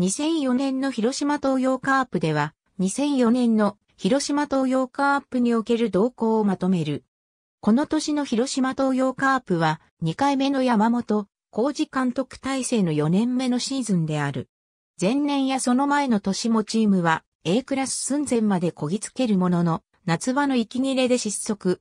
2004年の広島東洋カープでは、2004年の広島東洋カープにおける動向をまとめる。この年の広島東洋カープは、2回目の山本、工事監督体制の4年目のシーズンである。前年やその前の年もチームは A クラス寸前までこぎつけるものの、夏場の息切れで失速。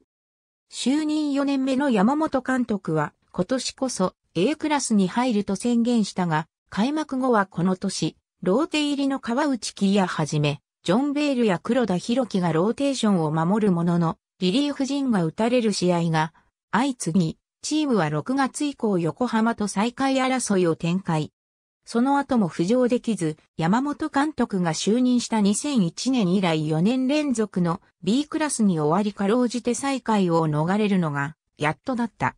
就任4年目の山本監督は、今年こそ A クラスに入ると宣言したが、開幕後はこの年、ローテ入りの川内キーやはじめ、ジョン・ベールや黒田博樹がローテーションを守るものの、リリーフ陣が打たれる試合が相次ぎ、チームは6月以降横浜と再開争いを展開。その後も浮上できず、山本監督が就任した2001年以来4年連続の B クラスに終わりかろうじて再開を逃れるのが、やっとだった。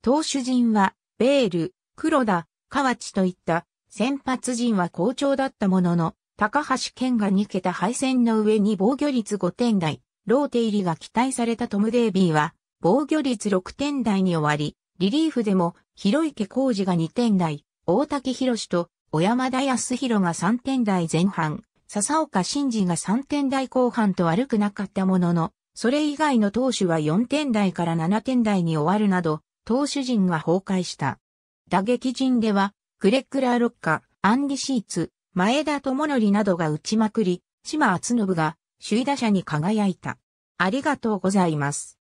投手陣は、ベール、黒田、河内といった先発陣は好調だったものの、高橋健が2桁敗戦の上に防御率5点台、ローテ入りが期待されたトム・デイビーは、防御率6点台に終わり、リリーフでも、広池浩二が2点台、大竹博と小山田康弘が3点台前半、笹岡慎二が3点台後半と悪くなかったものの、それ以外の投手は4点台から7点台に終わるなど、投手陣が崩壊した。打撃陣では、グレッグ・ラーロッカ、アンリ・シーツ、前田智則などが打ちまくり、島厚信が首位打者に輝いた。ありがとうございます。